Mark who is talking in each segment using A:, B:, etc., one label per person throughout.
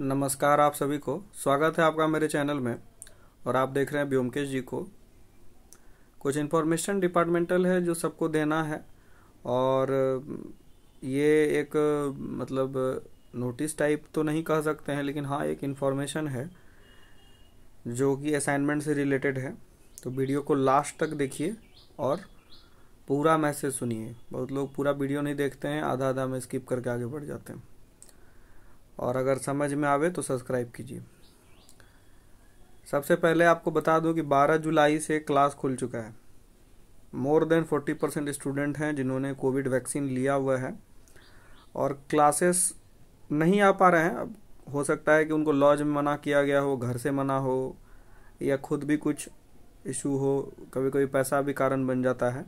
A: नमस्कार आप सभी को स्वागत है आपका मेरे चैनल में और आप देख रहे हैं ब्योमकेश जी को कुछ इन्फॉर्मेशन डिपार्टमेंटल है जो सबको देना है और ये एक मतलब नोटिस टाइप तो नहीं कह सकते हैं लेकिन हाँ एक इन्फॉर्मेशन है जो कि असाइनमेंट से रिलेटेड है तो वीडियो को लास्ट तक देखिए और पूरा मैसेज सुनिए बहुत लोग पूरा वीडियो नहीं देखते हैं आधा आधा में स्किप करके आगे बढ़ जाते हैं और अगर समझ में आवे तो सब्सक्राइब कीजिए सबसे पहले आपको बता दूं कि 12 जुलाई से क्लास खुल चुका है मोर देन 40 परसेंट स्टूडेंट हैं जिन्होंने कोविड वैक्सीन लिया हुआ है और क्लासेस नहीं आ पा रहे हैं अब हो सकता है कि उनको लॉज में मना किया गया हो घर से मना हो या खुद भी कुछ इशू हो कभी कभी पैसा भी कारण बन जाता है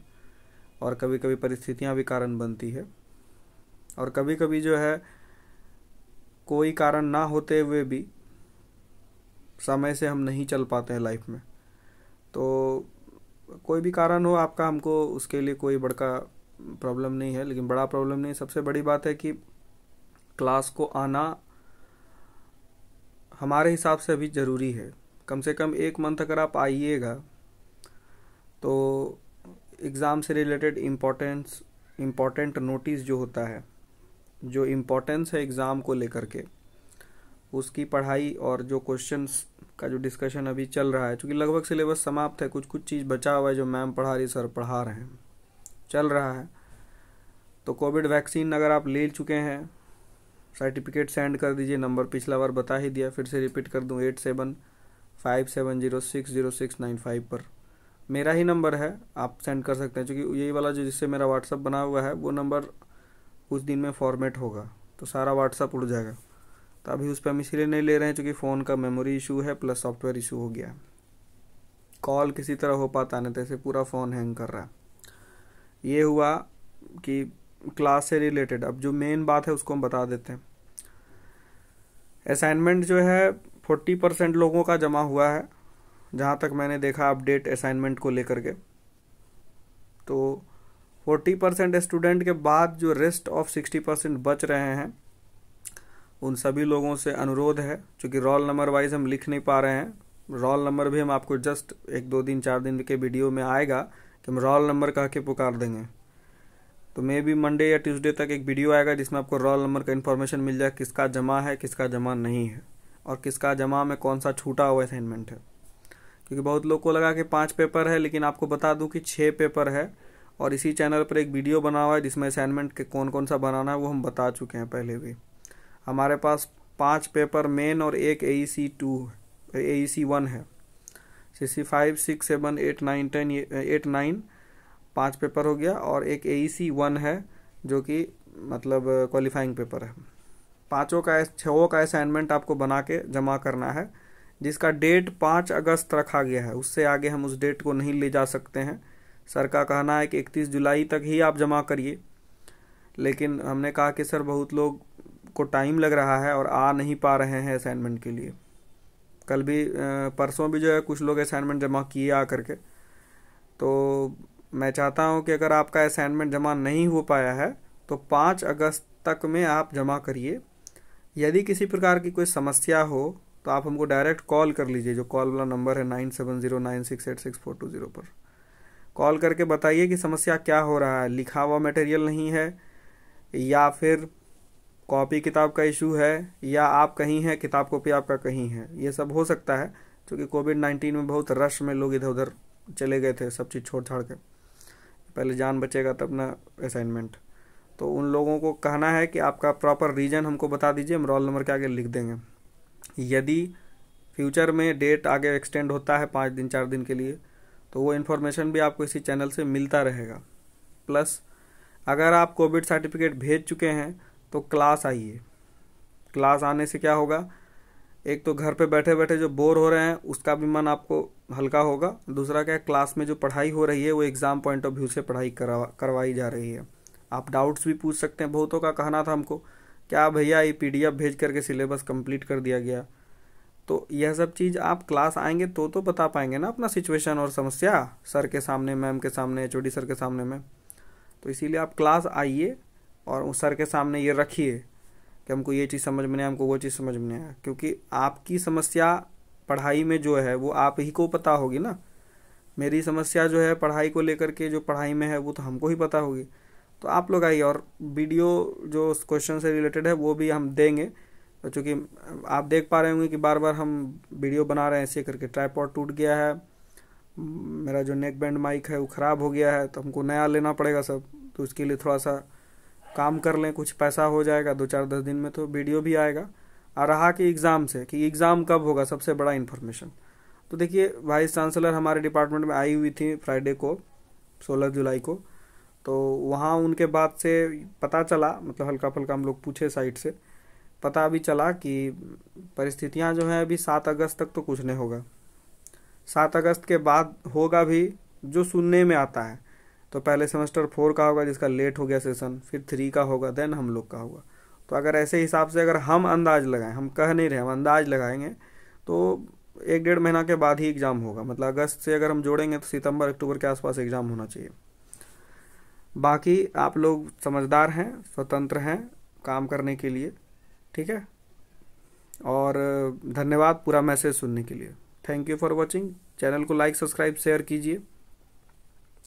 A: और कभी कभी परिस्थितियाँ भी कारण बनती है और कभी कभी जो है कोई कारण ना होते हुए भी समय से हम नहीं चल पाते हैं लाइफ में तो कोई भी कारण हो आपका हमको उसके लिए कोई बड़का प्रॉब्लम नहीं है लेकिन बड़ा प्रॉब्लम नहीं सबसे बड़ी बात है कि क्लास को आना हमारे हिसाब से भी ज़रूरी है कम से कम एक मंथ अगर आप आइएगा तो एग्ज़ाम से रिलेटेड इम्पोर्टेंस इम्पोर्टेंट नोटिस जो होता है जो इम्पोर्टेंस है एग्ज़ाम को लेकर के उसकी पढ़ाई और जो क्वेश्चंस का जो डिस्कशन अभी चल रहा है क्योंकि लगभग सिलेबस समाप्त है कुछ कुछ चीज़ बचा हुआ है जो मैम पढ़ा रही सर पढ़ा रहे हैं चल रहा है तो कोविड वैक्सीन अगर आप ले चुके हैं सर्टिफिकेट सेंड कर दीजिए नंबर पिछला बार बता ही दिया फिर से रिपीट कर दूँ eight seven five seven zero six zero six nine five पर मेरा ही नंबर है आप सेंड कर सकते हैं क्योंकि यही वाला जो जिससे मेरा व्हाट्सअप बना हुआ है वो नंबर कुछ दिन में फॉर्मेट होगा तो सारा व्हाट्सअप उड़ जाएगा तो अभी उस पर हम इसीलिए नहीं ले रहे हैं चूँकि फ़ोन का मेमोरी इशू है प्लस सॉफ्टवेयर इशू हो गया कॉल किसी तरह हो पाता नहीं तैसे तो पूरा फ़ोन हैंग कर रहा है ये हुआ कि क्लास से रिलेटेड अब जो मेन बात है उसको हम बता देते हैं असाइनमेंट जो है फोर्टी परसेंट लोगों का जमा हुआ है जहाँ तक मैंने देखा अपडेट असाइनमेंट को लेकर के तो फोर्टी परसेंट स्टूडेंट के बाद जो रेस्ट ऑफ सिक्सटी परसेंट बच रहे हैं उन सभी लोगों से अनुरोध है चूँकि रोल नंबर वाइज हम लिख नहीं पा रहे हैं रोल नंबर भी हम आपको जस्ट एक दो दिन चार दिन के वीडियो में आएगा कि हम रोल नंबर कह के पुकार देंगे तो मे बी मंडे या ट्यूसडे तक एक वीडियो आएगा जिसमें आपको रोल नंबर का इन्फॉर्मेशन मिल जाए किसका जमा है किसका जमा नहीं है और किसका जमा में कौन सा छूटा हुआ असाइनमेंट है क्योंकि बहुत लोग को लगा कि पाँच पेपर है लेकिन आपको बता दूँ कि छः पेपर है और इसी चैनल पर एक वीडियो बना हुआ है जिसमें असाइनमेंट के कौन कौन सा बनाना है वो हम बता चुके हैं पहले भी हमारे पास पांच पेपर मेन और एक ए सी टू ए सी वन है C C five six seven eight nine ten eight nine पाँच पेपर हो गया और एक ए सी वन है जो कि मतलब क्वालिफाइंग पेपर है पाँचों का छओ का असाइनमेंट आपको बना के जमा करना है जिसका डेट पाँच अगस्त रखा गया है उससे आगे हम उस डेट को नहीं ले जा सकते हैं सर का कहना है कि 31 जुलाई तक ही आप जमा करिए लेकिन हमने कहा कि सर बहुत लोग को टाइम लग रहा है और आ नहीं पा रहे हैं असाइनमेंट के लिए कल भी परसों भी जो है कुछ लोग असाइनमेंट जमा किए आ करके तो मैं चाहता हूँ कि अगर आपका असाइनमेंट जमा नहीं हो पाया है तो पाँच अगस्त तक में आप जमा करिए यदि किसी प्रकार की कोई समस्या हो तो आप हमको डायरेक्ट कॉल कर लीजिए जो कॉल वाला नंबर है nine seven zero nine six eight six four two zero पर कॉल करके बताइए कि समस्या क्या हो रहा है लिखा हुआ मटेरियल नहीं है या फिर कॉपी किताब का इशू है या आप कहीं हैं किताब कॉपी आपका कहीं है ये सब हो सकता है क्योंकि कोविड नाइन्टीन में बहुत रश में लोग इधर उधर चले गए थे सब चीज़ छोड़ छाड़ के पहले जान बचेगा तब ना असाइनमेंट तो उन लोगों को कहना है कि आपका प्रॉपर रीजन हमको बता दीजिए हम रोल नंबर के आगे लिख देंगे यदि फ्यूचर में डेट आगे एक्सटेंड होता है पाँच दिन चार दिन के लिए तो वो इन्फॉर्मेशन भी आपको इसी चैनल से मिलता रहेगा प्लस अगर आप कोविड सर्टिफिकेट भेज चुके हैं तो क्लास आइए क्लास आने से क्या होगा एक तो घर पे बैठे बैठे जो बोर हो रहे हैं उसका भी मन आपको हल्का होगा दूसरा क्या क्लास में जो पढ़ाई हो रही है वो एग्ज़ाम पॉइंट ऑफ व्यू से पढ़ाई करवा करवाई जा रही है आप डाउट्स भी पूछ सकते हैं बहुतों का कहना था हमको क्या भैया ये पी भेज करके सिलेबस कंप्लीट कर दिया गया तो यह सब चीज़ आप क्लास आएंगे तो तो बता पाएंगे ना अपना सिचुएशन और समस्या सर के सामने मैम के सामने एच सर के सामने में तो इसीलिए आप क्लास आइए और उस सर के सामने ये रखिए कि हमको ये चीज़ समझ में नहीं हमको वो चीज़ समझ में नहीं आया क्योंकि आपकी समस्या पढ़ाई में जो है वो आप ही को पता होगी ना मेरी समस्या जो है पढ़ाई को लेकर के जो पढ़ाई में है वो तो हमको ही पता होगी तो आप लोग आइए और वीडियो जो क्वेश्चन से रिलेटेड है वो भी हम देंगे तो चूँकि आप देख पा रहे होंगे कि बार बार हम वीडियो बना रहे हैं ऐसे करके ट्राईपॉड टूट गया है मेरा जो नेक बैंड माइक है वो ख़राब हो गया है तो हमको नया लेना पड़ेगा सब तो उसके लिए थोड़ा सा काम कर लें कुछ पैसा हो जाएगा दो चार दस दिन में तो वीडियो भी आएगा और रहा कि एग्ज़ाम से कि एग्ज़ाम कब होगा सबसे बड़ा इन्फॉर्मेशन तो देखिए वाइस चांसलर हमारे डिपार्टमेंट में आई हुई थी फ्राइडे को सोलह जुलाई को तो वहाँ उनके बाद से पता चला मतलब हल्का फुल्का हम लोग पूछे साइड से पता अभी चला कि परिस्थितियां जो हैं अभी सात अगस्त तक तो कुछ नहीं होगा सात अगस्त के बाद होगा भी जो सुनने में आता है तो पहले सेमेस्टर फोर का होगा जिसका लेट हो गया सेशन फिर थ्री का होगा देन हम लोग का होगा तो अगर ऐसे हिसाब से अगर हम अंदाज लगाएं हम कह नहीं रहे हम अंदाज लगाएंगे तो एक डेढ़ महीना के बाद ही एग्ज़ाम होगा मतलब अगस्त से अगर हम जोड़ेंगे तो सितंबर अक्टूबर के आसपास एग्ज़ाम होना चाहिए बाकी आप लोग समझदार हैं स्वतंत्र हैं काम करने के लिए ठीक है और धन्यवाद पूरा मैसेज सुनने के लिए thank you for watching channel को लाइक सब्सक्राइब शेयर कीजिए